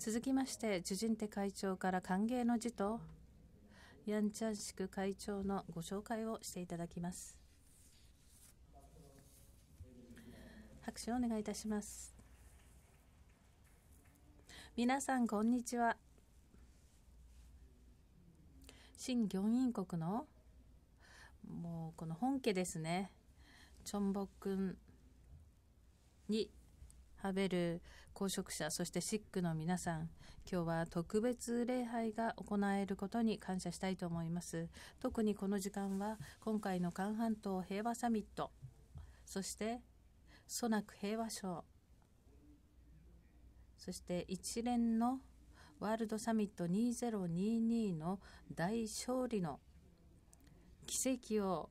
続きまして主人手会長から歓迎の辞とヤンチャンシク会長のご紹介をしていただきます拍手をお願いいたします皆さんこんにちは新行員国のもうこの本家ですねチョンボクんにハベル公職者、そしてシックの皆さん、今日は特別礼拝が行えることに感謝したいと思います。特にこの時間は、今回の韓半島平和サミット、そして、ソナク平和賞、そして一連のワールドサミット2022の大勝利の奇跡を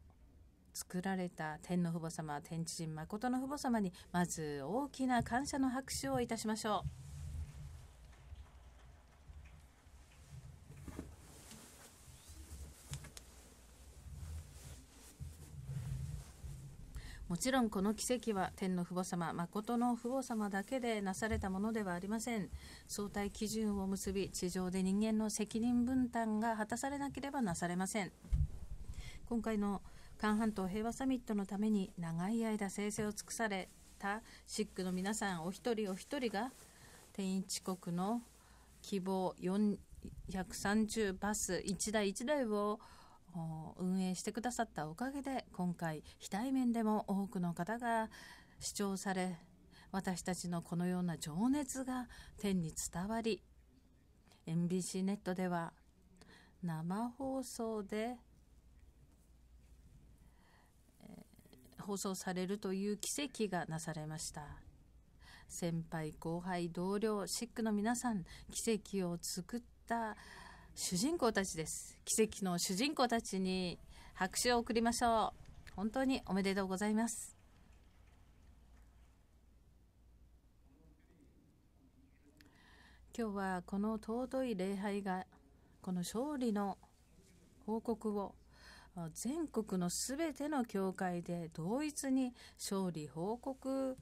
作られた天皇父母様天智神誠の父母様にまず大きな感謝の拍手をいたしましょう。もちろんこの奇跡は天の父母様、誠の父母様だけでなされたものではありません。相対基準を結び、地上で人間の責任分担が果たされなければなされません。今回の韓半島平和サミットのために長い間生成を尽くされたシックの皆さんお一人お一人が天一国の希望430バス1台1台を運営してくださったおかげで今回非対面でも多くの方が視聴され私たちのこのような情熱が天に伝わり MBC ネットでは生放送で放送されるという奇跡がなされました。先輩、後輩、同僚、シックの皆さん、奇跡を作った主人公たちです。奇跡の主人公たちに拍手を送りましょう。本当におめでとうございます。今日はこの尊い礼拝がこの勝利の報告を全国のすべての教会で同一に勝利報告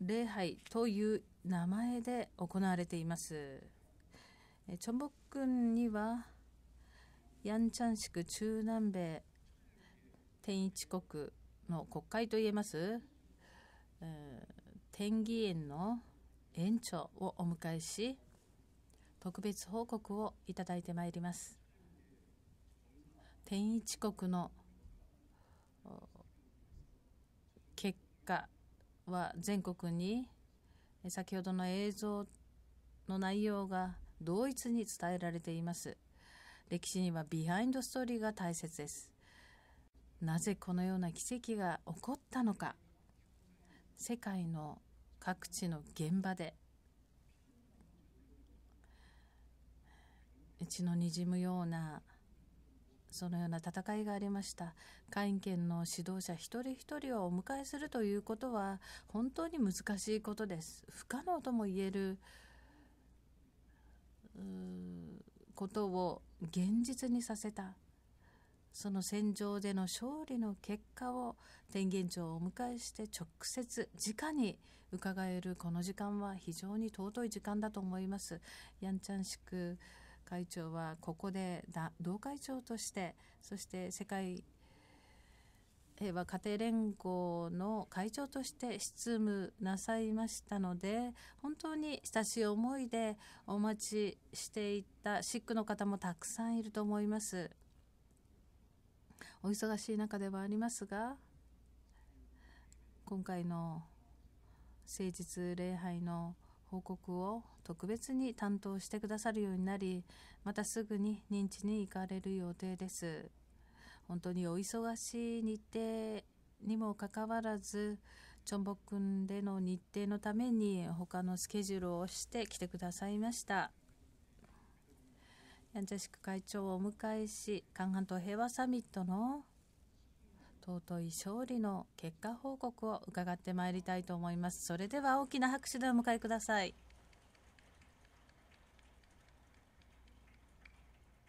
礼拝という名前で行われています。チョンボクンにはヤンチャンシク中南米天一国の国会といえます、天義園の園長をお迎えし特別報告をいただいてまいります。天一国の結果は全国に先ほどの映像の内容が同一に伝えられています歴史にはビハインドストーリーが大切ですなぜこのような奇跡が起こったのか世界の各地の現場で血のにじむようなそのような戦いがありました。会権の指導者一人一人をお迎えするということは本当に難しいことです。不可能とも言えることを現実にさせた。その戦場での勝利の結果を天元長をお迎えして直接直に伺えるこの時間は非常に尊い時間だと思います。やんちゃんしく会長はここで同会長としてそして世界平和家庭連合の会長として執務なさいましたので本当に親しい思いでお待ちしていたシックの方もたくさんいると思いますお忙しい中ではありますが今回の誠実礼拝の報告を特別に担当してくださるようになりまたすぐに認知に行かれる予定です本当にお忙しい日程にもかかわらずチョンボ君での日程のために他のスケジュールをして来てくださいましたヤンチャシク会長をお迎えしカン韓ン島平和サミットの尊い勝利の結果報告を伺ってまいりたいと思いますそれでは大きな拍手でお迎えください